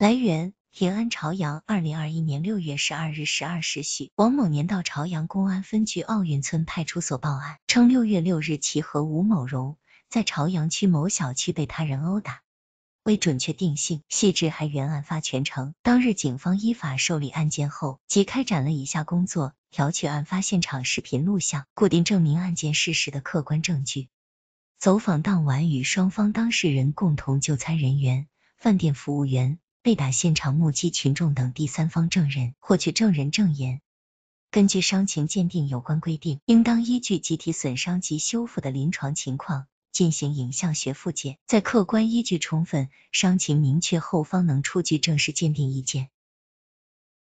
来源：平安朝阳。二零二一年六月十二日十二时许，王某年到朝阳公安分局奥运村派出所报案，称六月六日其和吴某荣在朝阳区某小区被他人殴打。为准确定性、细致还原案发全程，当日警方依法受理案件后，即开展了以下工作：调取案发现场视频录像，固定证明案件事实的客观证据；走访当晚与双方当事人共同就餐人员、饭店服务员。被打现场目击群众等第三方证人，获取证人证言。根据伤情鉴定有关规定，应当依据集体损伤及修复的临床情况进行影像学复检，在客观依据充分、伤情明确后，方能出具正式鉴定意见。